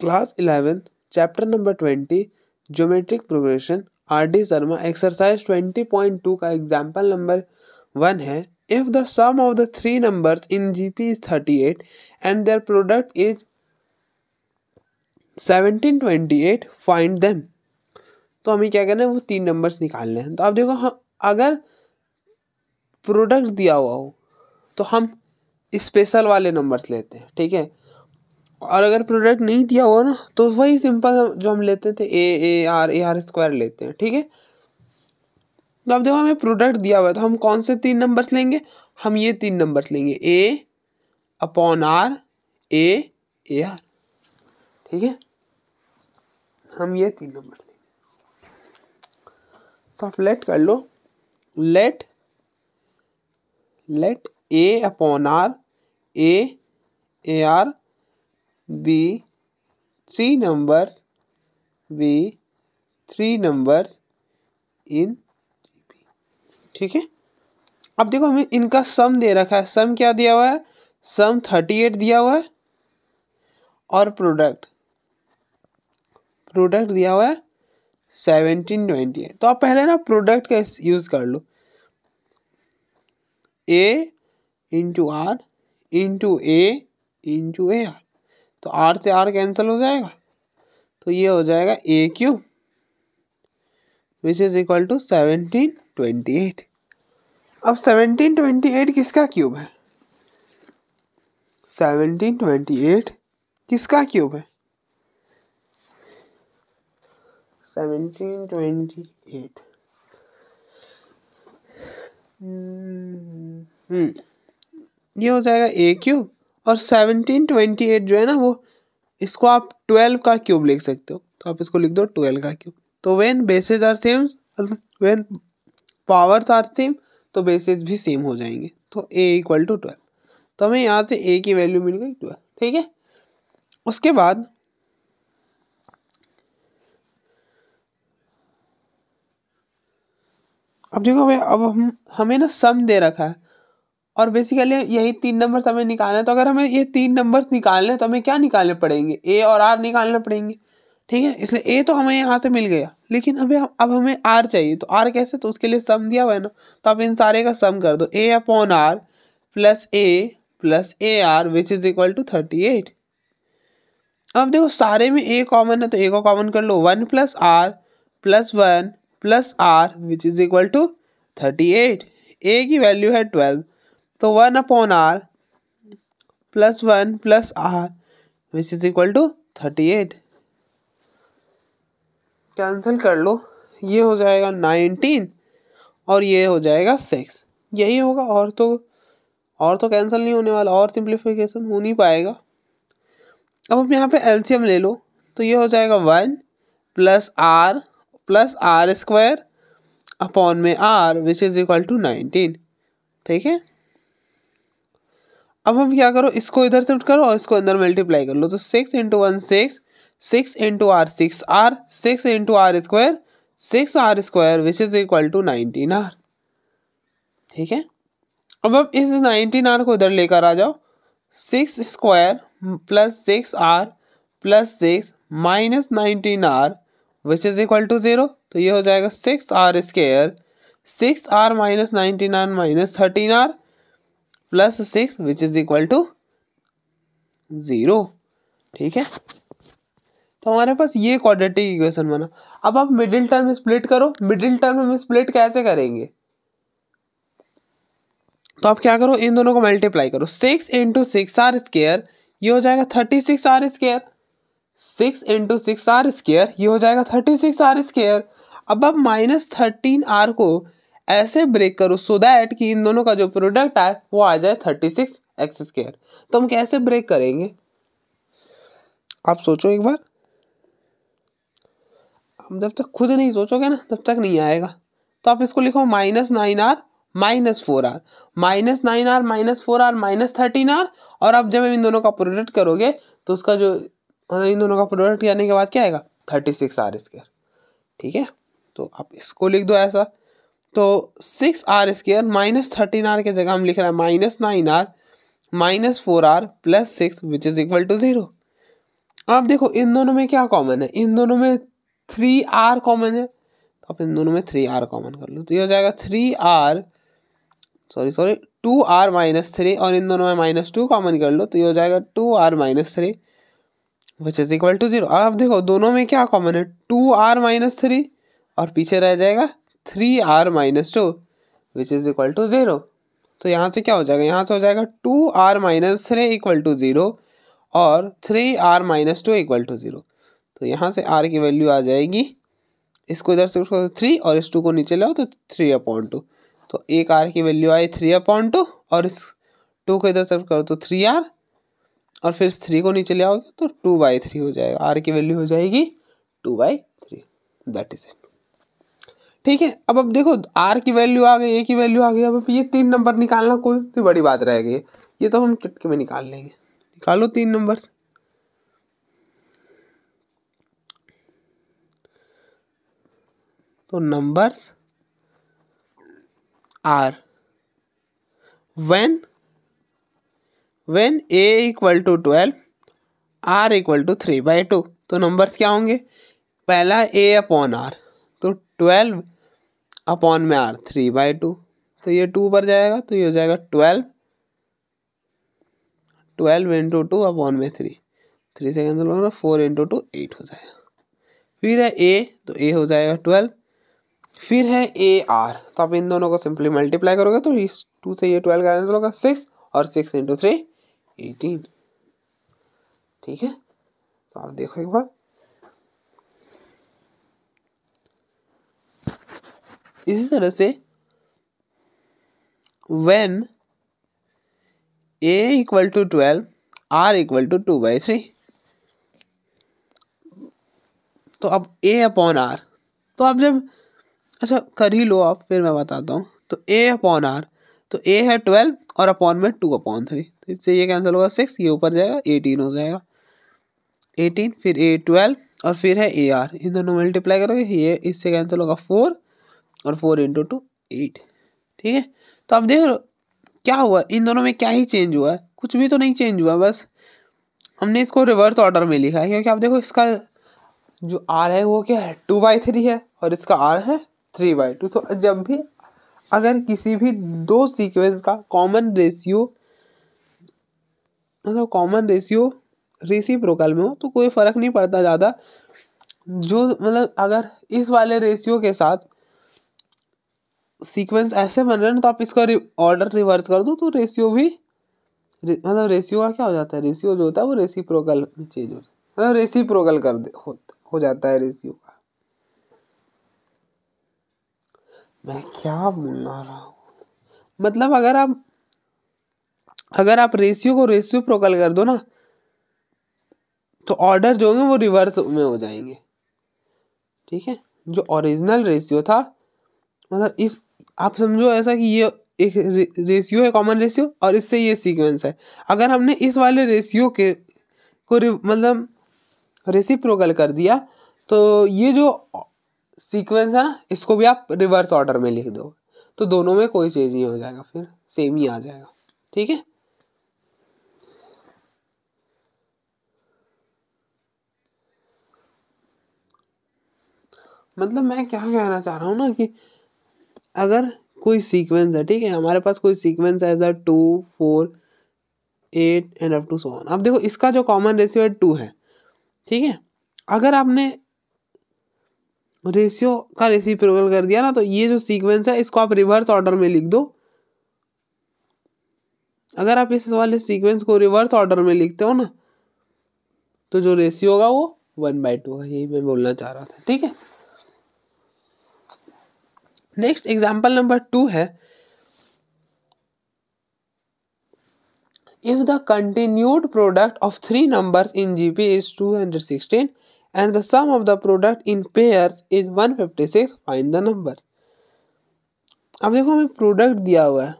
class eleventh chapter number twenty geometric progression R D Sharma exercise twenty point two का example number one है if the sum of the three numbers in G P is thirty eight and their product is seventeen twenty eight find them तो हमें क्या करना है वो तीन numbers निकालने हैं तो आप देखो हम अगर प्रोडक्ट दिया हुआ हो तो हम स्पेशल वाले नंबर्स लेते हैं ठीक है और अगर प्रोडक्ट नहीं दिया हुआ ना तो वही सिंपल जो हम लेते थे A A R A R square लेते हैं ठीक है तो अब देखो हमें प्रोडक्ट दिया हुआ है तो हम कौन से तीन नंबर्स लेंगे हम ये तीन नंबर्स लेंगे A upon R A A R ठीक है हम ये तीन नंबर लेंगे तो आप लेट कर लो let let A upon R A A R be three numbers be three numbers in ठीक है अब देखो हमें इनका सम दे रखा है सम क्या दिया हुआ है सम थर्टी एट दिया हुआ है और प्रोडक्ट प्रोडक्ट दिया हुआ है सेवनटीन ट्वेंटी एट तो आप पहले ना प्रोडक्ट का यूज़ कर लो A into are into A into A R तो आर से आर कैंसिल हो जाएगा तो ये हो जाएगा ए cube which is equal to seventeen twenty eight अब सेवनटीन ट्वेंटी एट किसका क्यूब है सेवनटीन ट्वेंटी एट किसका क्यूब है सेवनटीन ट्वेंटी एट ये हो जाएगा ए क्यूब और सेवनटीन ट्वेंटी एट जो है ना वो इसको आप ट्वेल्व का क्यूब लिख सकते हो तो आप इसको लिख दो ट्वेल्व का क्यूब तो when bases are same when powers are same तो बेसिस भी सेम हो जाएंगे तो ए इक्वल टू ट्वेल्व तो हमें यहाँ से ए की वैल्यू मिल गई ट्वेल्व ठीक है उसके बाद अब देखो अब हम हमें ना सम दे रखा है और बेसिकली यही तीन नंबर हमें निकालना है तो अगर हमें ये तीन नंबर निकालने तो हमें क्या निकालने पड़ेंगे ए और आर निकालने पड़ेंगे ठीक है इसलिए ए तो हमें यहाँ से मिल गया लेकिन हमें अब हमें आर चाहिए तो आर कैसे तो उसके लिए सम दिया हुआ है ना तो आप इन सारे का सम कर दो A upon are plus A plus A R which is equal to thirty eight अब देखो सारे में ए कॉमन है तो ए को कॉमन कर लो one plus are plus one plus are which is equal to thirty eight A की वैल्यू है ट्वेल्व तो one upon are plus one plus are which is equal to thirty eight cancel कर लो ये हो जाएगा नाइनटीन और ये हो जाएगा सिक्स यही होगा और तो और तो कैंसिल नहीं होने वाला और सिंप्लीफिकेशन हो नहीं पाएगा अब हम यहाँ पे एलसीएम ले लो तो ये हो जाएगा one plus are plus are square upon में R which is equal to nineteen ठीक है अब हम क्या करो इसको इधर शिफ्ट करो और इसको अंदर मल्टीप्लाई कर लो तो six into one six six into r six r six into r square six r square which is equal to nineteen r ठीक है अब अब इस नाइनटीन आर को इधर लेकर आ जाओ six square plus six r plus six minus nineteen r which is equal to zero तो ये हो जाएगा six r square six r minus nineteen r minus thirteen r plus six which is equal to zero ठीक है तो हमारे पास ये quadratic equation बना अब आप मिडिल टर्म स्प्लिट करो मिडिल टर्म हम स्प्लिट कैसे करेंगे तो आप क्या करो इन दोनों को मल्टीप्लाई करो six into six r square ये हो जाएगा thirty six r square six into six r square ये हो जाएगा थर्टी सिक्स आर स्केयर अब आप माइनस थर्टीन आर को ऐसे ब्रेक करो सो दैट कि इन दोनों का जो प्रोडक्ट आए वो आ जाए थर्टी सिक्स एक्स स्केयर तो हम कैसे ब्रेक करेंगे आप सोचो एक बार हम जब तक खुद नहीं सोचोगे ना तब तक नहीं आएगा तो आप इसको लिखो minus nine r minus four r minus nine r minus four r minus thirteen r और अब जब इन दोनों का प्रोडक्ट करोगे तो उसका जो मतलब इन दोनों का प्रोडक्ट करने के बाद क्या आएगा थर्टी सिक्स आर स्क्र ठीक है तो आप इसको लिख दो ऐसा तो six r square minus thirteen r की जगह हम लिख रहे हैं minus nine r minus four r plus six which is equal to zero अब देखो इन दोनों में क्या कॉमन है इन दोनों में थ्री आर कॉमन है तो आप इन दोनों में थ्री आर कॉमन कर लो तो ये हो जाएगा three r sorry sorry two r minus three और इन दोनों में माइनस टू कॉमन कर लो तो ये हो जाएगा two r minus three which is equal to zero अब देखो दोनों में क्या कॉमन है टू आर माइनस थ्री और पीछे रह जाएगा three r minus two which is equal to zero तो यहाँ से क्या हो जाएगा यहाँ से हो जाएगा two r minus three equal to zero और three r minus two equal to zero तो यहाँ से आर की वैल्यू आ जाएगी इसको इधर से थ्री और इस टू को नीचे लाओ तो थ्री अपॉन टू तो एक आर की वैल्यू आई थ्री अपॉन टू और इस टू को इधर से करो तो थ्री आर और फिर थ्री को नीचे ले आओगे तो टू बाई थ्री हो जाएगा आर की वैल्यू हो जाएगी two by three that is it ठीक है अब अब देखो आर की वैल्यू आ गई ए की वैल्यू आ गई अब ये तीन नंबर निकालना कोई तो बड़ी बात रह गई ये तो हम चुटके में निकाल लेंगे निकालो तीन नंबर तो numbers are when when a equal to twelve r equal to three by two तो नंबर्स क्या होंगे पहला ए अपॉन आर तो ट्वेल्व अपॉन में आर थ्री बाई टू तो ये टू पर जाएगा तो ये हो जाएगा twelve twelve into two upon में थ्री थ्री से कैंसिल होगा फोर इंटू टू एट हो जाएगा फिर है ए तो ए हो जाएगा ट्वेल्व फिर है ए आर तो आप इन दोनों को सिंपली मल्टीप्लाई करोगे तो इस टू से ये ट्वेल्व का आंसर होगा सिक्स और सिक्स इंटू थ्री एटीन ठीक है तो आप देखो एक बार इसी तरह से when a equal to twelve r equal to two by three तो अब ए अपॉन आर तो आप जब अच्छा कर ही लो आप फिर मैं बताता हूँ तो ए अपॉन आर तो ए है ट्वेल्व और अपॉन में टू अपॉन थ्री तो इससे ये कैंसिल होगा सिक्स ये ऊपर जाएगा एटीन हो जाएगा एटीन फिर ए ट्वेल्व और फिर है ए आर इन दोनों मल्टीप्लाई करोगे ये इससे कैंसिल होगा फोर और फोर इंटू टू एट ठीक है तो अब देख क्या हुआ इन दोनों में क्या ही चेंज हुआ है कुछ भी तो नहीं चेंज हुआ बस हमने इसको रिवर्स ऑर्डर में लिखा है क्योंकि आप देखो इसका जो आर है वो क्या है टू बाई थ्री है और इसका आर है थ्री बाई टू तो जब भी अगर किसी भी दो सीक्वेंस का कॉमन रेशियो मतलब कॉमन रेशियो रेसी प्रोकल में हो तो कोई फ़र्क नहीं पड़ता ज़्यादा जो मतलब अगर इस वाले रेशियो के साथ सीक्वेंस ऐसे बन रहे हैं तो आप इसका ऑर्डर रिवर्स कर दो तो रेशियो भी मतलब रेशियो का क्या हो जाता है रेशियो जो होता है वो रेसी प्रोगल चेंज हो जाता है मतलब रेसी प्रोगल कर दे हो, हो जाता है रेशियो का मैं क्या बोला रहा हूँ मतलब अगर आप अगर आप रेशियो को रेशियो प्रोकल कर दो ना तो ऑर्डर जो होंगे वो रिवर्स में हो जाएंगे ठीक है जो ओरिजिनल रेशियो था मतलब इस आप समझो ऐसा कि ये एक रे, रेशियो है कॉमन रेशियो और इससे ये सीक्वेंस है अगर हमने इस वाले रेशियो के को मतलब रेसिप्रोकल कर दिया तो ये जो सीक्वेंस है ना इसको भी आप रिवर्स ऑर्डर में लिख दो तो दोनों में कोई चेंज नहीं हो जाएगा फिर सेम ही आ जाएगा ठीक है मतलब मैं क्या कहना चाह रहा हूँ ना कि अगर कोई सीक्वेंस है ठीक है हमारे पास कोई सीक्वेंस है as two four eight and up to so अब देखो इसका जो कॉमन रेशियो है टू है ठीक है अगर आपने रेशियो का रेसिप्रोकल कर दिया ना तो ये जो सीक्वेंस है इसको आप रिवर्स ऑर्डर में लिख दो अगर आप इस वाले सीक्वेंस को रिवर्स ऑर्डर में लिखते हो ना तो जो रेशियो होगा वो वन बाई टू होगा यही मैं बोलना चाह रहा था ठीक है नेक्स्ट एग्जाम्पल नंबर टू है if the continued product of three number in G P is two hundred sixteen and the sum of the product in pair is one fifty six find the number अब देखो हमें product दिया हुआ है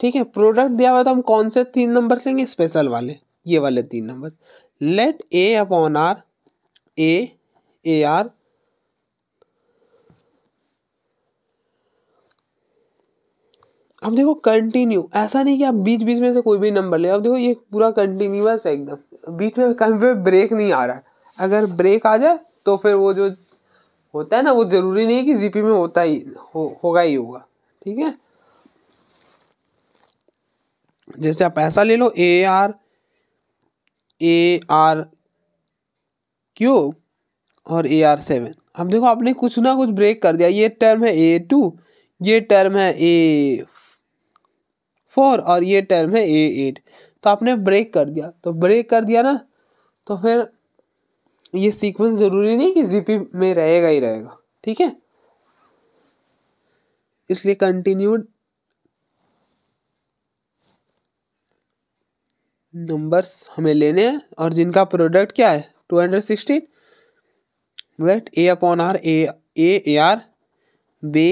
ठीक है product दिया हुआ तो हम कौन से तीन नंबर लेंगे स्पेशल वाले ये वाले तीन number let A upon R A r अब देखो कंटिन्यू ऐसा नहीं कि आप बीच बीच में से कोई भी नंबर ले अब देखो ये पूरा कंटिन्यूस है एकदम बीच में कहीं पे ब्रेक नहीं आ रहा है अगर ब्रेक आ जाए तो फिर वो जो होता है ना वो ज़रूरी नहीं कि जीपी में होता ही हो, होगा ही होगा ठीक है जैसे आप ऐसा ले लो a R A r q और ए आर सेवन अब देखो आपने कुछ ना कुछ ब्रेक कर दिया ये टर्म है ए टू ये टर्म है ए फोर और ये टर्म है ए एट तो आपने ब्रेक कर दिया तो ब्रेक कर दिया ना तो फिर ये सीक्वेंस ज़रूरी नहीं कि जीपी में रहेगा ही रहेगा ठीक है इसलिए कंटिन्यूड नंबर्स हमें लेने हैं और जिनका प्रोडक्ट क्या है two hundred sixteen let A upon R A A r be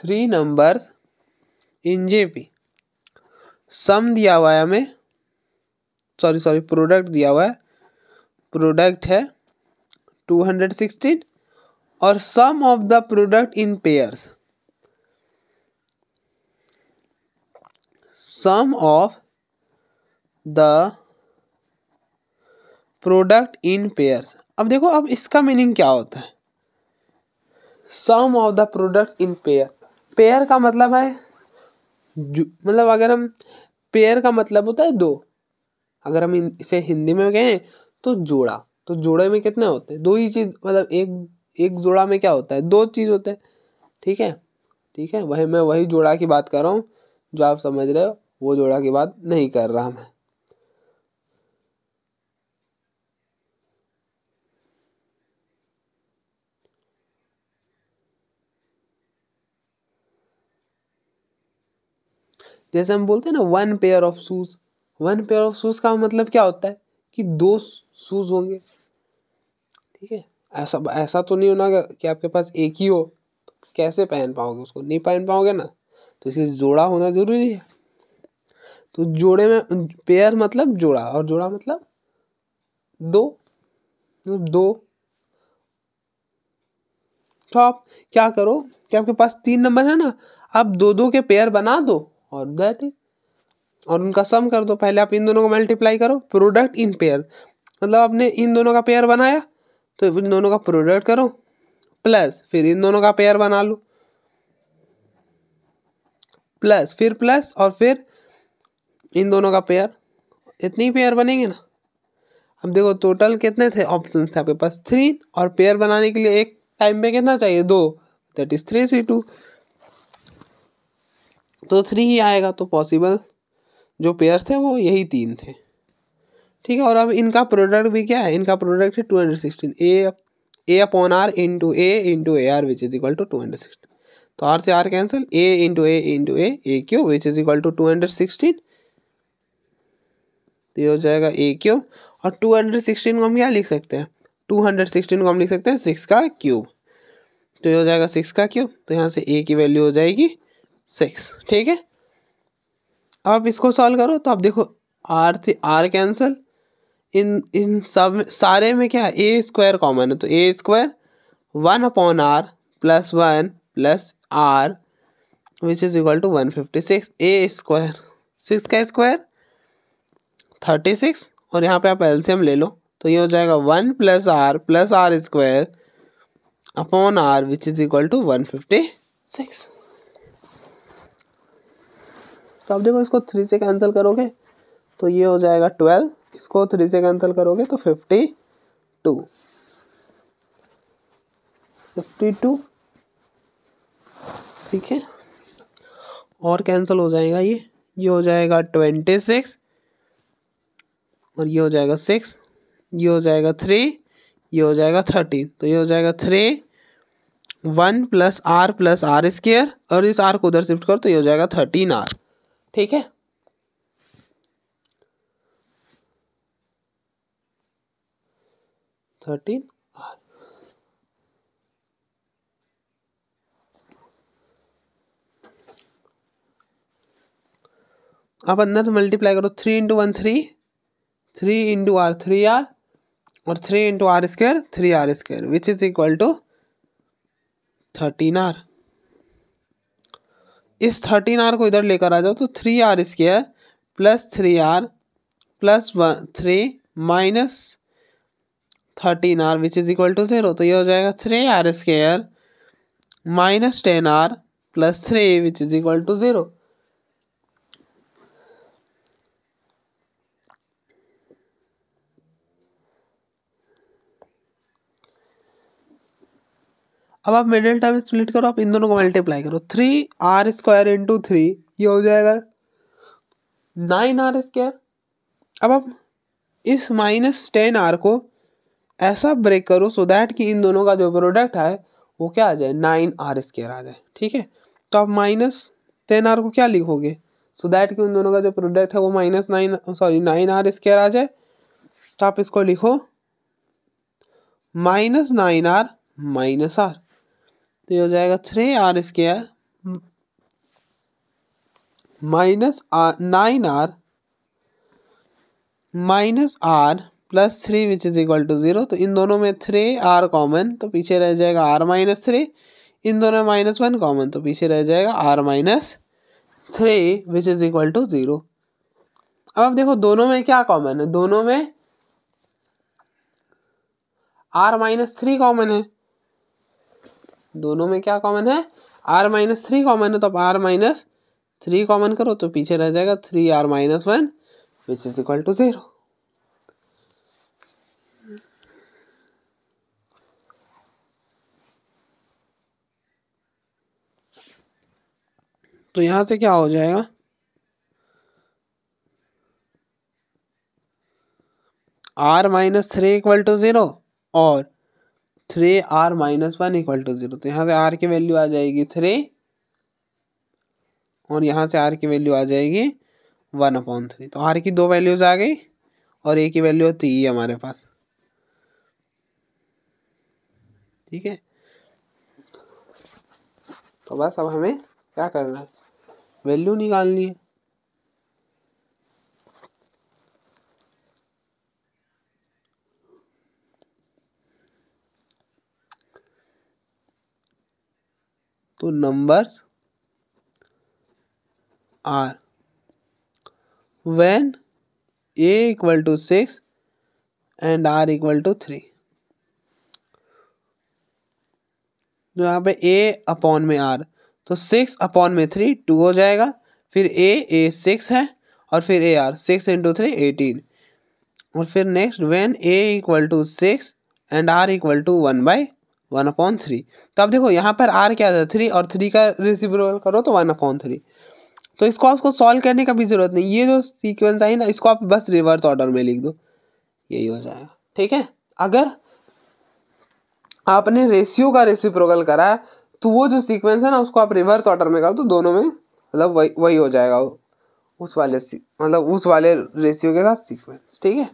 three numbers in G P sum दिया हुआ है हमें सॉरी सॉरी प्रोडक्ट दिया हुआ है प्रोडक्ट है टू हंड्रेड सिक्सटीन और sum of the product in pairs sum of the product in pairs अब देखो अब इसका मीनिंग क्या होता है sum of the product in pair pair का मतलब है मतलब अगर हम पेयर का मतलब होता है दो अगर हम इसे हिंदी में कहें तो जोड़ा तो जोड़े में कितने होते हैं दो ही चीज़ मतलब एक एक जोड़ा में क्या होता है दो चीज़ होते हैं ठीक है ठीक है वही मैं वही जोड़ा की बात कर रहा हूँ जो आप समझ रहे हो वो जोड़ा की बात नहीं कर रहा मैं जैसे हम बोलते हैं ना one pair of shoes one pair of shoes का मतलब क्या होता है कि दो शूज़ होंगे ठीक है ऐसा ऐसा तो नहीं होना कि आपके पास एक ही हो कैसे पहन पाओगे उसको नहीं पहन पाओगे ना तो इसलिए जोड़ा होना ज़रूरी है तो जोड़े में पेयर मतलब जोड़ा और जोड़ा मतलब दो मतलब दो तो आप क्या करो कि आपके पास तीन नंबर है ना आप दो दो के पेयर बना दो और दैट इज और उनका सम कर दो पहले आप इन दोनों को मल्टीप्लाई करो प्रोडक्ट इन पेयर मतलब आपने इन दोनों का पेयर बनाया तो इन दोनों का प्रोडक्ट करो प्लस फिर इन दोनों का पेयर बना लो प्लस फिर प्लस और फिर इन दोनों का पेयर इतनी पेयर बनेंगे ना अब देखो टोटल कितने थे ऑप्शन थे आपके पास थ्री और पेयर बनाने के लिए एक टाइम में कितना चाहिए दो that is three c two तो थ्री ही आएगा तो पॉसिबल जो पेयर थे वो यही तीन थे ठीक है और अब इनका प्रोडक्ट भी क्या है इनका प्रोडक्ट है two hundred sixteen a a upon r into A into A R which is equal to two hundred sixteen तो आर से are cancel a into A into a a cube which is equal to two hundred sixteen तो ये हो जाएगा ए cube और two hundred sixteen को हम क्या लिख सकते हैं टू हंड्रेड सिक्सटीन को हम लिख सकते हैं सिक्स का क्यूब तो ये हो जाएगा सिक्स का क्यूब तो यहाँ से ए की वैल्यू हो जाएगी सिक्स ठीक है अब आप इसको सॉल्व करो तो आप देखो आर थी आर कैंसिल इन इन सब सारे में क्या है ए स्क्वायर कॉमन है तो a square one upon are plus one plus are which is equal to one fifty six a square six का स्क्वायर थर्टी सिक्स और यहाँ पे आप एल्सियम ले लो तो ये हो जाएगा one plus are plus are square upon r which is equal to one fifty six तो आप देखो इसको थ्री से कैंसिल करोगे तो ये हो जाएगा ट्वेल्व इसको थ्री से कैंसिल करोगे तो फिफ्टी टू फिफ्टी टू ठीक है और कैंसिल हो जाएगा ये ये हो जाएगा ट्वेंटी सिक्स और ये हो जाएगा सिक्स ये हो जाएगा थ्री ये हो जाएगा थर्टीन तो ये हो जाएगा three one plus are plus r square और इस आर को उधर शिफ्ट करो तो ये हो जाएगा थर्टीन आर ठीक है थर्टीन आर आप अंदर मल्टीप्लाई करो three into one three three into r three r और three into r square three r square which is equal to thirteen r इस थर्टीन आर को इधर लेकर आ जाओ तो three r square plus three r plus one three minus thirteen r which is equal to zero तो ये हो जाएगा three r square minus ten r plus three which is equal to zero अब आप मिडिल टर्म स्प्लिट करो आप इन दोनों को मल्टीप्लाई करो three r square into three ये हो जाएगा नाइन आर स्क्वायर अब आप इस माइनस टेन आर को ऐसा ब्रेक करो सो दैट कि इन दोनों का जो प्रोडक्ट है वो क्या आ जाए नाइन आर स्क्वायर आ जाए ठीक है तो आप माइनस टेन आर को क्या लिखोगे सो दैट कि उन दोनों का जो प्रोडक्ट है वो minus nine sorry nine r square आ जाए तो आप इसको लिखो minus nine r minus r ये हो जाएगा three r square minus r nine r minus r plus three which is equal to zero तो इन दोनों में थ्री आर कॉमन तो पीछे रह जाएगा आर माइनस थ्री इन दोनों में माइनस वन कॉमन तो पीछे रह जाएगा r minus three which is equal to zero अब आप देखो दोनों में क्या कॉमन है दोनों में आर माइनस थ्री कॉमन है दोनों में क्या कॉमन है आर माइनस थ्री कॉमन है तो आप आर माइनस थ्री कॉमन करो तो पीछे रह जाएगा three r minus one which is equal to zero तो यहां से क्या हो जाएगा r minus three equal to zero और three r minus one equal to zero तो यहाँ से आर की वैल्यू आ जाएगी थ्री और यहाँ से आर की वैल्यू आ जाएगी वन अपॉन थ्री तो आर की दो वैल्यूज़ आ गई और ए की वैल्यू होती ही हमारे पास ठीक है तो बस अब हमें क्या करना है वैल्यू निकालनी है तो numbers are when a equal to six and r equal to three तो यहाँ पे ए अपॉन में आर तो सिक्स अपॉन में थ्री टू हो जाएगा फिर ए ए सिक्स है और फिर a r six into three eighteen और फिर next when a equal to six and r equal to one by one upon three तो आप देखो यहाँ पर आर क्या था थ्री और थ्री का रिसिप्रोकल करो तो वन अपॉन थ्री तो इसको आपको सॉल्व करने का भी ज़रूरत नहीं ये जो सीक्वेंस आई ना इसको आप बस रिवर्स ऑर्डर में लिख दो यही हो जाएगा ठीक है अगर आपने रेशियो का रेसिप्रोकल करा है तो वो जो सीक्वेंस है ना उसको आप रिवर्स ऑर्डर में करो तो दोनों में मतलब वही वही हो जाएगा उस वाले मतलब उस वाले रेशियो के साथ सीक्वेंस ठीक है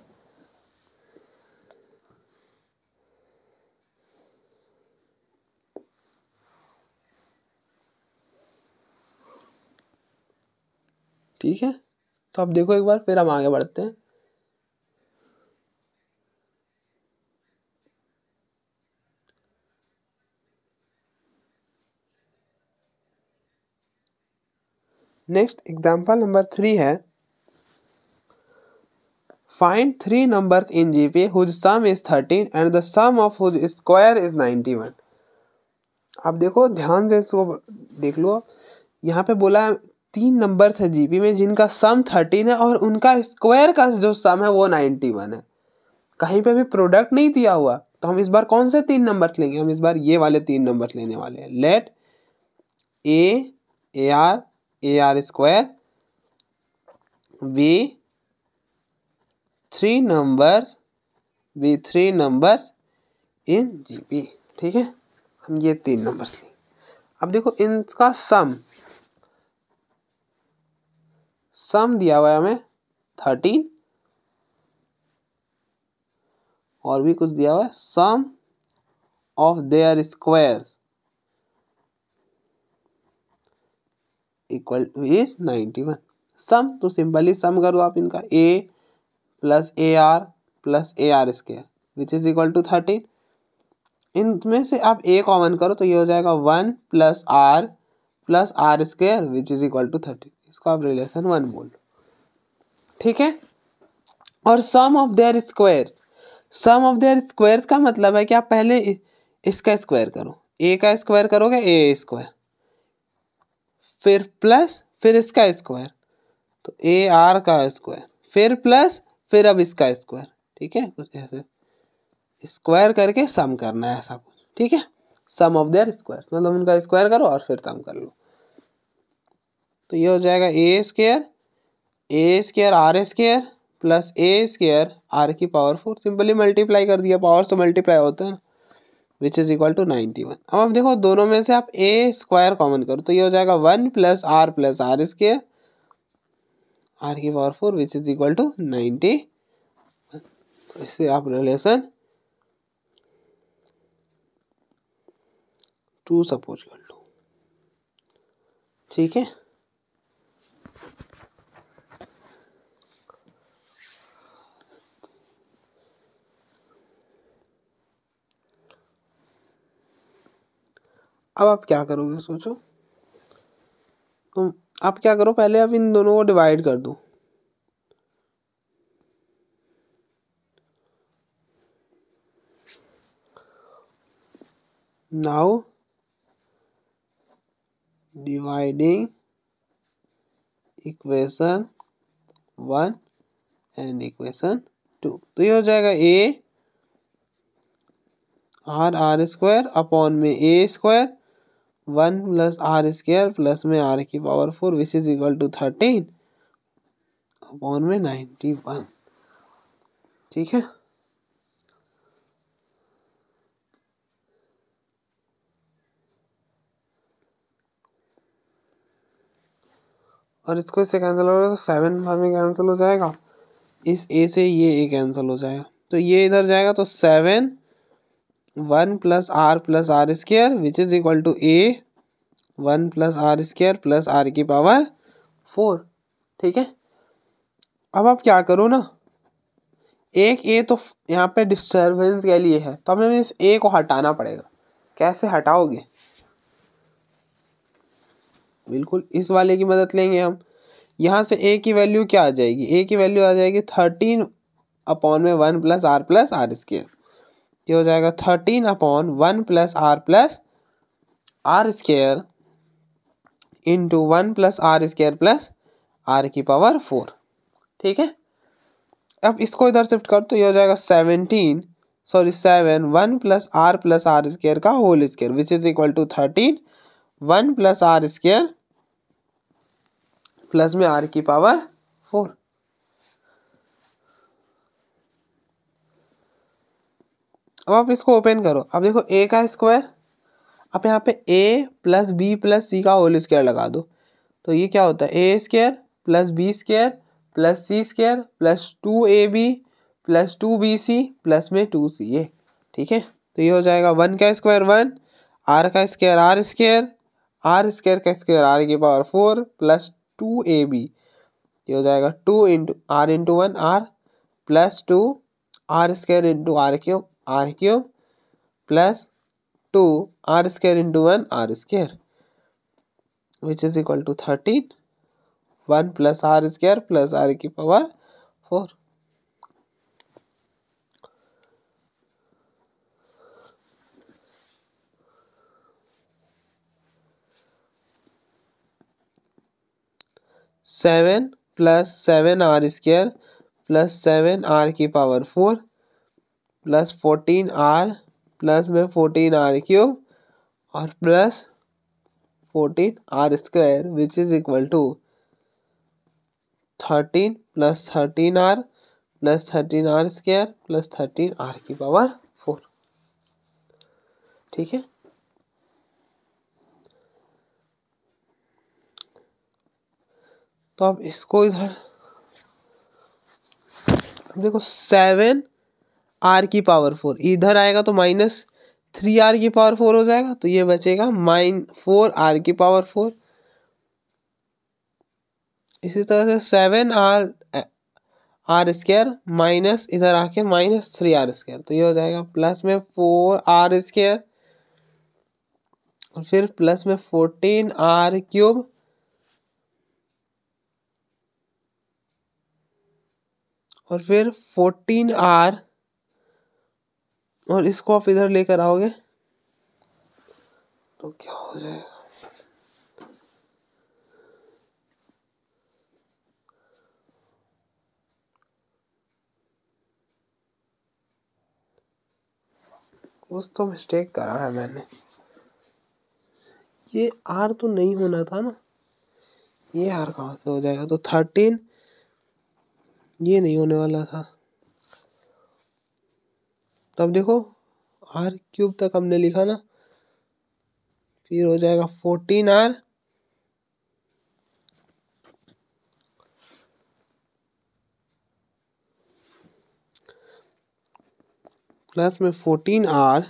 ठीक है तो आप देखो एक बार फिर हम आगे बढ़ते हैं नेक्स्ट एग्जाम्पल नंबर थ्री है find three numbers in GP whose sum is thirteen and the sum of whose square is ninety one आप देखो ध्यान से इसको देख लो यहाँ पे बोला है तीन नंबर्स है जीपी में जिनका सम थर्टीन है और उनका स्क्वायर का जो सम है वो नाइन्टी वन है कहीं पे भी प्रोडक्ट नहीं दिया हुआ तो हम इस बार कौन से तीन नंबर्स लेंगे हम इस बार ये वाले तीन नंबर्स लेने वाले हैं let a A R A R square we three numbers we three numbers in G P ठीक है हम ये तीन नंबर्स लेंगे अब देखो इनका सम सम दिया हुआ है हमें थर्टीन और भी कुछ दिया हुआ है sum of their square equal is ninety one sum तो सिंपली सम करो आप इनका a plus A r plus A r square which is equal to thirteen इनमें से आप ए कॉमन करो तो ये हो जाएगा one plus are plus are square which is equal to thirteen उसका रिलेशन वन मोल ठीक है और sum of their square sum of their square का मतलब है कि आप पहले इसका स्क्वायर करो ए का स्क्वायर करोगे ए स्क्वायर फिर प्लस फिर इसका स्क्वायर तो ए आर का स्क्वायर फिर प्लस फिर अब इसका स्क्वायर ठीक है कुछ ऐसे स्क्वायर करके सम करना है ऐसा कुछ ठीक है सम ऑफ देयर स्क्वायर मतलब उनका स्क्वायर करो और फिर सम कर लो तो ये हो जाएगा a square a square r square plus a square r की पावर फोर सिंपली मल्टीप्लाई कर दिया पावर तो मल्टीप्लाई होता है ना which is equal to ninety one अब आप देखो दोनों में से आप ए स्क्वायर कॉमन करो तो ये हो जाएगा one plus are plus r square r की power four which is equal to ninety इससे आप रिलेशन टू सपोज कर लो ठीक है अब आप क्या करोगे सोचो तो आप क्या करो पहले आप इन दोनों को डिवाइड कर दो now dividing equation one and equation two तो ये हो जाएगा a r r square upon में a square one plus r square plus में आर की power four which is equal to thirteen upon में नाइन्टी वन ठीक है और इसको इससे कैंसिल होगा तो सेवन फाइव में कैंसिल हो जाएगा इस ए से ये ए कैंसिल हो जाएगा तो ये इधर जाएगा तो seven one plus are plus r square which is equal to a one plus r square plus r की पावर फोर ठीक है अब आप क्या करो ना एक ए तो यहाँ पे डिस्टर्बेंस के लिए है तो हमें इस ए को हटाना पड़ेगा कैसे हटाओगे बिल्कुल इस वाले की मदद लेंगे हम यहाँ से ए की वैल्यू क्या आ जाएगी ए की वैल्यू आ जाएगी थर्टीन अपॉन में one plus are plus r square ये हो जाएगा thirteen upon one plus are plus r square into one plus r square plus r की पावर फोर ठीक है अब इसको इधर शिफ्ट कर तो ये हो जाएगा seventeen sorry seven one plus are plus r square का whole square which is equal to thirteen one plus r square plus में आर की पावर फोर अब आप इसको ओपन करो अब देखो ए का स्क्वायर आप यहाँ पे a plus b plus c का होल स्क्वायर लगा दो तो ये क्या होता है a square plus b square plus c square plus two a b plus two b c plus में टू सी ए ठीक है तो ये हो जाएगा वन का स्क्वायर वन आर का square r square r square का स्क्वायर आर की power four plus two a b ये हो जाएगा two into are into one r plus two r square into r cube r cube plus two r square into one r square which is equal to thirteen one plus r square plus r की power four seven plus seven r square plus seven r की power four plus fourteen r plus में fourteen r cube और plus fourteen r square which is equal to thirteen plus thirteen r plus thirteen r square plus thirteen r की power four ठीक है तो अब इसको इधर देखो सेवन आर की पावर फोर इधर आएगा तो माइनस थ्री आर की पावर फोर हो जाएगा तो ये बचेगा माइन फोर आर की पावर फोर इसी तरह से seven r r square minus इधर आके माइनस थ्री आर स्क्र तो ये हो जाएगा प्लस में फोर आर स्क्र और फिर प्लस में फोर्टीन आर क्यूब और फिर फोर्टीन आर और इसको आप इधर लेकर आओगे तो क्या हो जाएगा उस तो मिस्टेक करा है मैंने ये आर तो नहीं होना था ना ये आर कहाँ से हो जाएगा तो थर्टीन ये नहीं होने वाला था तो अब देखो आर क्यूब तक हमने लिखा ना फिर हो जाएगा फोर्टीन आर प्लस में फोर्टीन आर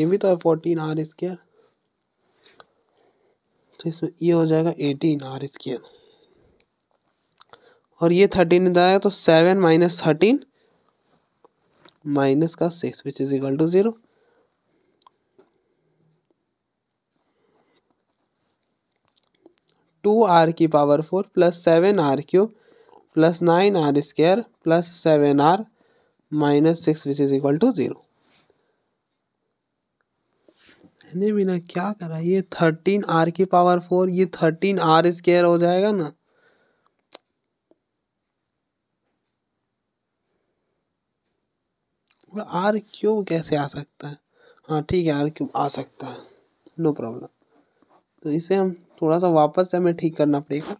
ये भी तो है फोर्टीन आर स्केयर तो इसमें ये हो जाएगा एटीन आर स्केयर और ये थर्टीन जाएगा तो सेवन माइनस थर्टीन माइनस का six which is equal to zero two r की power four plus seven r cube plus nine r square plus seven r minus six which is equal to zero इतने बिना क्या करा ये thirteen r की power four ये thirteen r square हो जाएगा ना आर क्यूब कैसे आ सकता है हाँ ठीक है आर क्यूब आ सकता है नो प्रॉब्लम तो इसे हम थोड़ा सा वापस से हमें ठीक करना पड़ेगा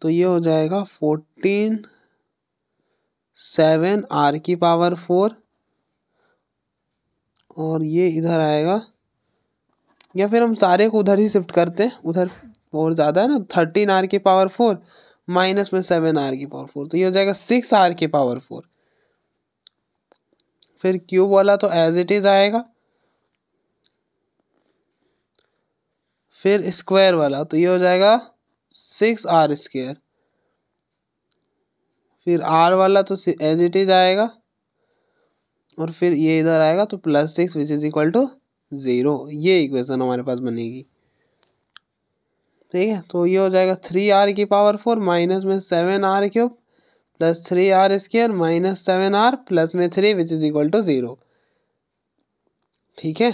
तो ये हो जाएगा फोर्टीन सेवन आर की पावर फोर और ये इधर आएगा या फिर हम सारे को उधर ही शिफ्ट करते हैं उधर और ज़्यादा है ना थर्टीन आर के पावर फोर माइनस में सेवन आर की पावर फोर तो ये हो जाएगा सिक्स आर के पावर फोर फिर क्यूब वाला तो एज इट इज़ आएगा फिर स्क्वायर वाला तो ये हो जाएगा सिक्स आर स्क्वेयर फिर आर वाला तो एज इट इज आएगा और फिर ये इधर आएगा तो plus six which is equal to zero ये इक्वेशन हमारे पास बनेगी ठीक है तो ये हो जाएगा थ्री आर की पावर फोर माइनस में seven r cube plus three r square minus seven r plus में three which is equal to zero ठीक है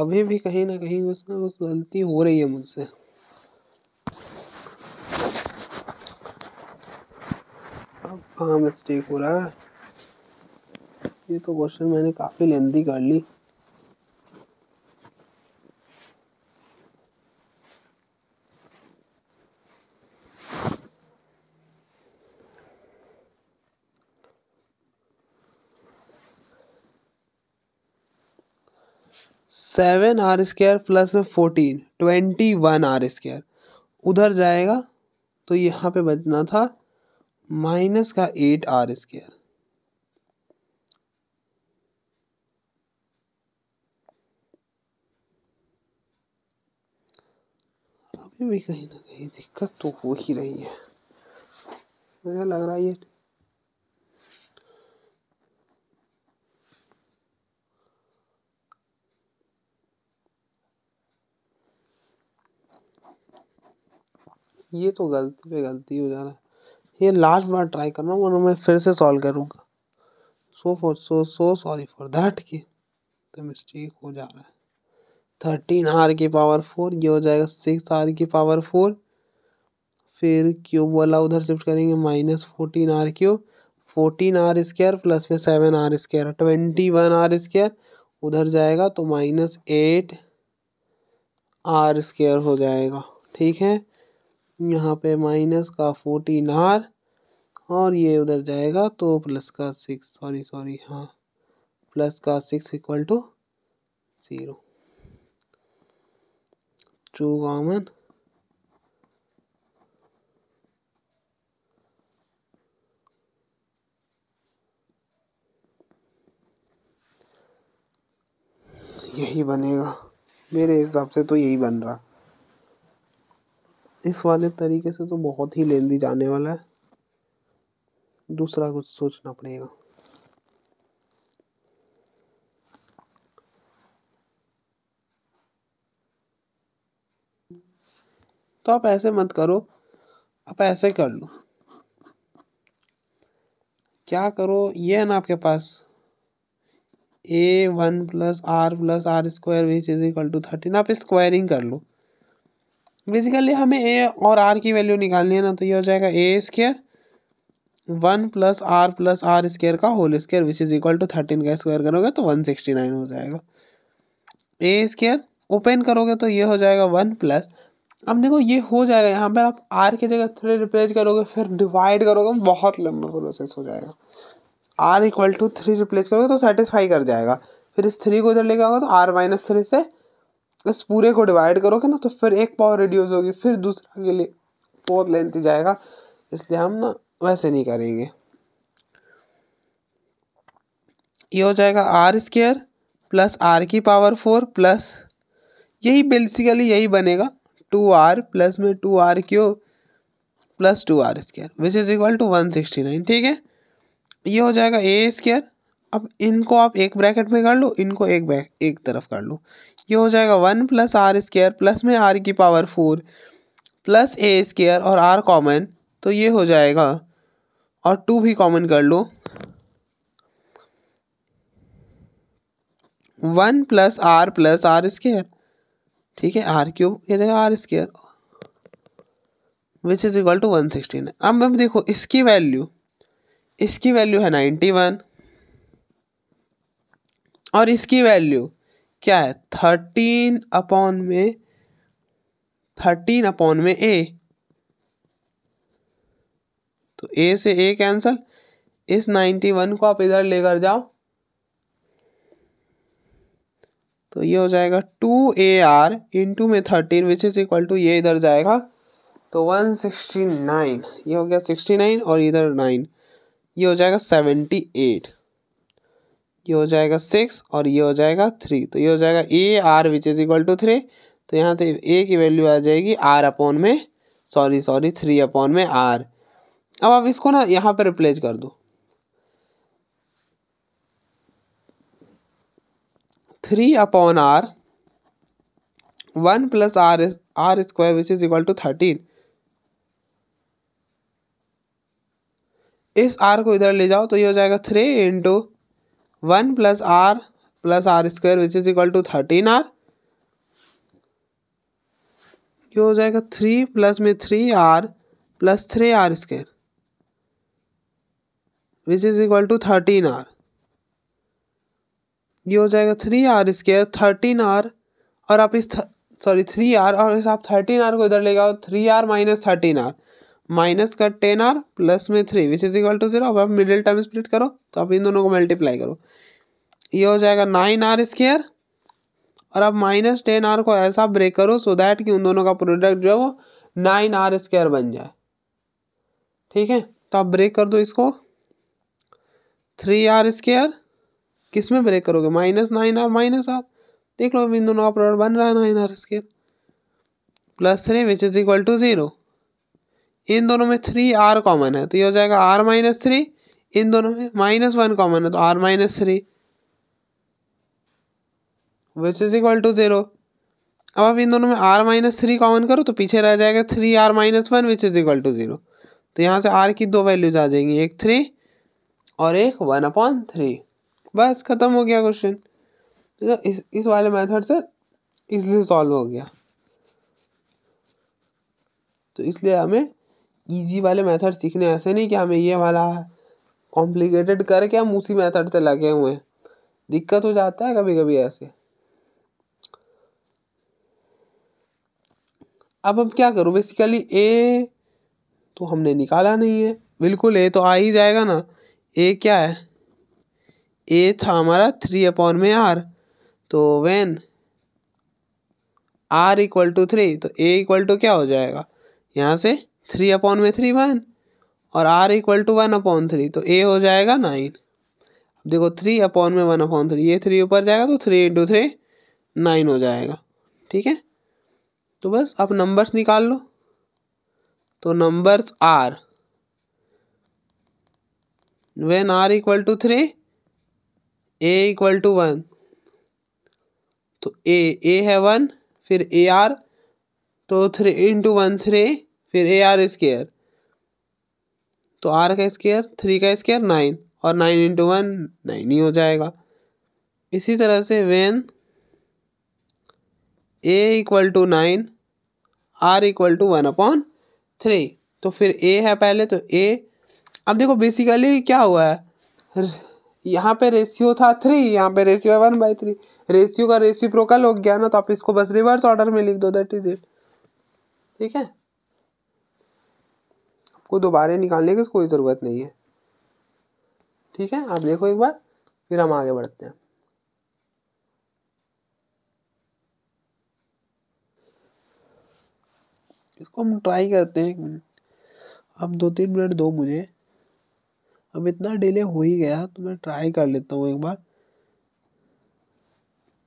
अभी भी कहीं ना कहीं उसमें कुछ गलती हो रही है मुझसे कहाँ मिस्टेक हो रहा है ये तो क्वेश्चन मैंने काफ़ी लेंदी कर ली सेवन आर स्क्वायर प्लस में fourteen twenty one r square उधर जाएगा तो यहाँ पे बचना था माइनस का एट आर स्क्वेयर अभी भी कहीं ना कहीं दिक्कत तो हो ही रही है मुझे लग रहा है ये ये तो गलती पे गलती हो जा रहा है ये लास्ट बार ट्राई कर रहा हूँ वरना मैं फिर से सॉल्व करूँगा so for so so sorry for that की तो मिस्टेक हो जा रहा है थर्टीन आर की पावर फोर ये हो जाएगा सिक्स आर की पावर फोर फिर क्यूब वाला उधर शिफ्ट करेंगे minus fourteen r cube fourteen r square plus में seven r square twenty one r square उधर जाएगा तो माइनस एट आर स्क्वायर हो जाएगा ठीक है यहाँ पे माइनस का फोर्टीन आर और ये उधर जाएगा तो प्लस का सिक्स सॉरी सॉरी हाँ प्लस का six equal to zero two common यही बनेगा मेरे हिसाब से तो यही बन रहा इस वाले तरीके से तो बहुत ही लेंदी जाने वाला है दूसरा कुछ सोचना पड़ेगा तो आप ऐसे मत करो आप ऐसे कर लो क्या करो ये है ना आपके पास a one plus are plus are square which is equal to thirteen आप स्क्वायरिंग कर लो बेसिकली हमें ए और आर की वैल्यू निकालनी है ना तो ये हो जाएगा a square one plus are plus r square का whole square which is equal to thirteen का स्क्वायर करोगे तो वन सिक्सटी नाइन हो जाएगा ए स्केयर ओपन करोगे तो ये हो जाएगा वन प्लस अब देखो ये हो जाएगा यहाँ पर आप आर की जगह थ्री रिप्लेस करोगे फिर डिवाइड करोगे बहुत लंबा प्रोसेस हो जाएगा r equal to three replace करोगे तो सेटिस्फाई कर जाएगा फिर इस थ्री को इधर लेके आओगे तो आर माइनस थ्री से इस पूरे को डिवाइड करोगे ना तो फिर एक पावर रिड्यूस होगी फिर दूसरा के लिए बहुत लेंथी जाएगा इसलिए हम ना वैसे नहीं करेंगे ये हो जाएगा आर स्क्र प्लस आर की पावर फोर प्लस यही बेसिकली यही बनेगा टू आर प्लस में two r cube plus two r square which is equal to one sixty nine ठीक है ये हो जाएगा ए स्क्र अब इनको आप एक ब्रैकेट में कर लो इनको एक एक तरफ कर लो ये हो जाएगा one plus r square plus में आर की power four plus a square और आर कॉमन तो ये हो जाएगा और टू भी कॉमन कर लो one plus are plus r square ठीक है आर क्यूब ये जगह r square which is equal to one sixteen अब हम देखो इसकी वैल्यू इसकी वैल्यू है नाइन्टी वन और इसकी वैल्यू क्या है थर्टीन अपॉन में थर्टीन अपॉन में ए तो ए से ए कैंसल इस नाइन्टी वन को आप इधर लेकर जाओ तो ये हो जाएगा टू ए आर इंटू में thirteen which is equal to ये इधर जाएगा तो वन सिक्सटी नाइन ये हो गया सिक्सटी नाइन और इधर नाइन ये हो जाएगा सेवेंटी एट ये हो जाएगा सिक्स और ये हो जाएगा थ्री तो ये हो जाएगा a are which is equal to three तो यहाँ से ए की वैल्यू आ जाएगी आर अपॉन में सॉरी सॉरी थ्री अपॉन में आर अब आप इसको ना यहाँ पर रिप्लेस कर दो three upon r one plus r r square which is equal to thirteen इस आर को इधर ले जाओ तो ये हो जाएगा three into one plus are plus are square which is equal to thirteen r ये हो जाएगा थ्री प्लस में three r plus three r square which is equal to thirteen r ये हो जाएगा three r square thirteen r और आप इस सॉरी थ्री आर और इस आप थर्टीन आर को इधर ले जाओ three r minus thirteen r minus का टेन आर प्लस में three which is equal to zero अब आप मिडिल टर्म स्प्लिट करो तो आप इन दोनों को मल्टीप्लाई करो ये हो जाएगा नाइन आर स्केयर और आप माइनस टेन आर को ऐसा ब्रेक करो सो दैट कि उन दोनों का प्रोडक्ट जो है वो नाइन आर स्क्र बन जाए ठीक है तो आप ब्रेक कर दो इसको थ्री आर स्केयर किस में ब्रेक करोगे minus nine r minus r देख लो इन दोनों का प्रोडक्ट बन रहा है nine r square plus three which is equal to zero इन दोनों में थ्री आर कॉमन है तो ये हो जाएगा आर माइनस थ्री इन दोनों में माइनस वन कॉमन है तो r minus three which is equal to zero अब आप इन दोनों में आर माइनस थ्री कॉमन करो तो पीछे रह जाएगा three r minus one which is equal to zero तो यहाँ से आर की दो वैल्यूज आ जाएंगी एक थ्री और एक वन अपॉन थ्री बस ख़त्म हो गया क्वेश्चन तो इस इस वाले मेथड से इसलिए सॉल्व हो गया तो इसलिए हमें ईजी वाले मेथड सीखने ऐसे नहीं कि हमें ये वाला कॉम्प्लिकेटेड करके हम उसी मेथड से लगे हुए हैं दिक्कत हो जाता है कभी कभी ऐसे अब हम क्या करूँ बेसिकली ए तो हमने निकाला नहीं है बिल्कुल ए तो आ ही जाएगा ना ए क्या है ए था हमारा थ्री अपॉन में आर तो when r equal to three तो ए इक्वल टू क्या हो जाएगा यहाँ से थ्री अपॉन में थ्री वन और r equal to one upon three तो ए हो जाएगा नाइन अब देखो थ्री अपॉन में वन अपॉन थ्री ये थ्री ऊपर जाएगा तो थ्री इंटू थ्री नाइन हो जाएगा ठीक है तो बस आप नंबर्स निकाल लो तो numbers are when r equal to three a equal to one तो ए ए है वन फिर ए आर तो थ्री इंटू वन थ्री फिर ए आर स्केयर तो आर का स्केयर थ्री का स्केयर नाइन और नाइन इंटू वन नाइन ही हो जाएगा इसी तरह से when a equal to nine r equal to one upon three तो फिर ए है पहले तो ए अब देखो बेसिकली क्या हुआ है यहाँ पे रेशियो था थ्री यहाँ पे रेशियो है वन बाई थ्री रेशियो का रेशियो प्रोकल हो गया ना तो आप इसको बस रिवर्स ऑर्डर में लिख दो दैट इज इट ठीक है आपको दोबारा निकालने की कोई ज़रूरत नहीं है ठीक है आप देखो एक बार फिर हम आगे बढ़ते हैं इसको हम ट्राई करते हैं एक मिनट अब दो तीन मिनट दो मुझे अब इतना डिले हो ही गया तो मैं ट्राई कर लेता हूँ एक बार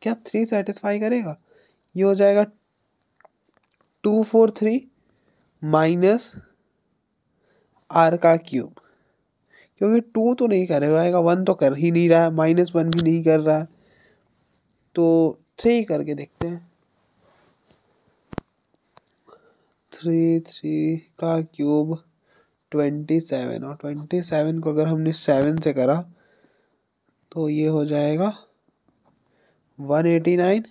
क्या थ्री सेटिस्फाई करेगा ये हो जाएगा two four three minus r का क्यूब क्योंकि टू तो नहीं कर वन तो कर ही नहीं रहा है माइनस वन भी नहीं कर रहा है तो थ्री करके देखते हैं थ्री थ्री का क्यूब ट्वेंटी सेवन और ट्वेंटी सेवन को अगर हमने सेवन से करा तो ये हो जाएगा one eighty nine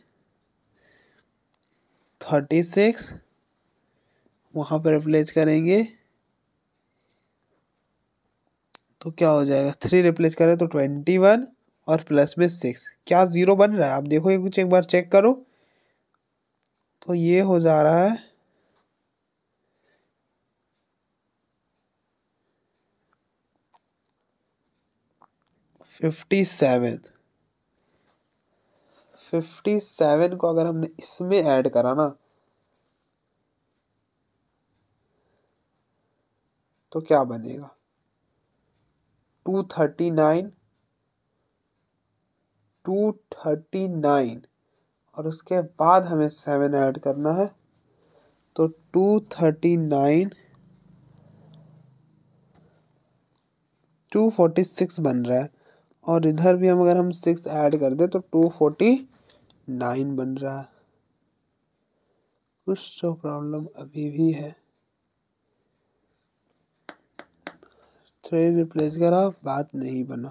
thirty six वहाँ पर रिप्लेस करेंगे तो क्या हो जाएगा थ्री रिप्लेस करें तो ट्वेंटी वन और प्लस में सिक्स क्या ज़ीरो बन रहा है आप देखो ये कुछ एक बार चेक करो तो ये हो जा रहा है फिफ्टी सेवन फिफ्टी सेवन को अगर हमने इसमें ऐड करा ना तो क्या बनेगा two thirty nine two thirty nine और उसके बाद हमें सेवन ऐड करना है तो two thirty nine two forty six बन रहा है और इधर भी हम अगर हम सिक्स ऐड कर दें तो टू फोर्टी नाइन बन रहा है कुछ तो प्रॉब्लम अभी भी है थ्री रिप्लेस करा बात नहीं बना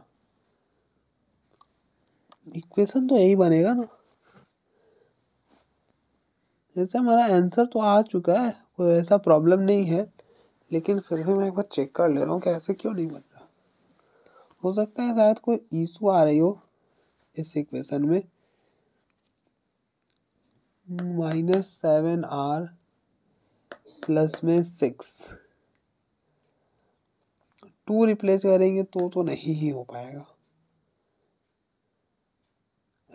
इक्वेशन तो यही बनेगा ना जैसे हमारा आंसर तो आ चुका है कोई ऐसा प्रॉब्लम नहीं है लेकिन फिर भी मैं एक बार चेक कर ले रहा हूँ कि ऐसे क्यों नहीं बन रहा हो सकता है शायद कोई इशू आ रही हो इस इक्वेशन में माइनस सेवन आर प्लस में सिक्स टू रिप्लेस करेंगे तो तो नहीं ही हो पाएगा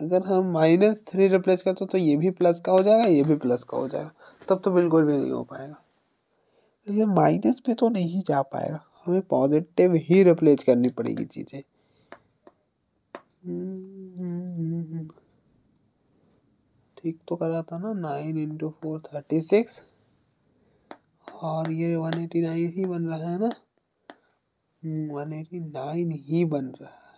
अगर हम माइनस थ्री रिप्लेस करते तो ये भी प्लस का हो जाएगा ये भी प्लस का हो जाएगा तब तो बिल्कुल भी नहीं हो पाएगा इसलिए माइनस पे तो नहीं जा पाएगा हमें पॉजिटिव ही रिप्लेस करनी पड़ेगी चीज़ें ठीक तो करा था ना nine into four thirty six और ये वन एटी नाइन ही बन रहा है ना वन एटी नाइन ही बन रहा है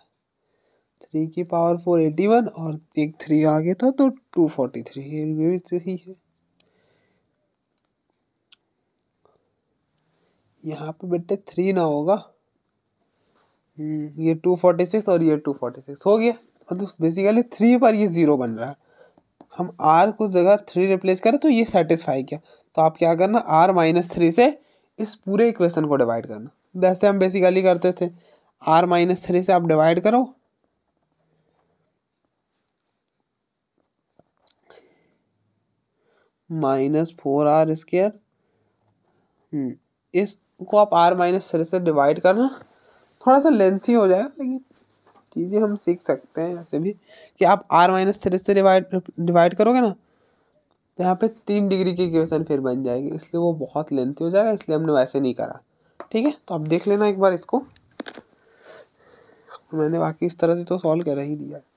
थ्री की पावर फोर एटी वन और एक थ्री आगे था तो टू फोर्टी थ्री ये भी सही है यहाँ पे बेटे थ्री ना होगा हम्म, ये टू फोर्टी सिक्स और ये टू फोर्टी सिक्स हो गया मतलब तो बेसिकली थ्री पर ये ज़ीरो बन रहा है हम आर को जगह थ्री रिप्लेस करें तो ये सेटिस्फाई किया तो आप क्या करना आर माइनस थ्री से इस पूरे इक्वेशन को डिवाइड करना दस से हम बेसिकली करते थे आर माइनस थ्री से आप डिवाइड करो माइनस फोर आर स्केयर इसको आप आर माइनस थ्री से डिवाइड करना थोड़ा सा लेंथी हो जाएगा लेकिन चीज़ें हम सीख सकते हैं ऐसे भी कि आप आर माइनस थ्री से डिवाइड डिवाइड करोगे ना तो यहाँ पे तीन डिग्री की इक्वेशन फिर बन जाएगी इसलिए वो बहुत लेंथी हो जाएगा इसलिए हमने वैसे नहीं करा ठीक है तो आप देख लेना एक बार इसको मैंने बाकी इस तरह से तो सॉल्व कर ही दिया है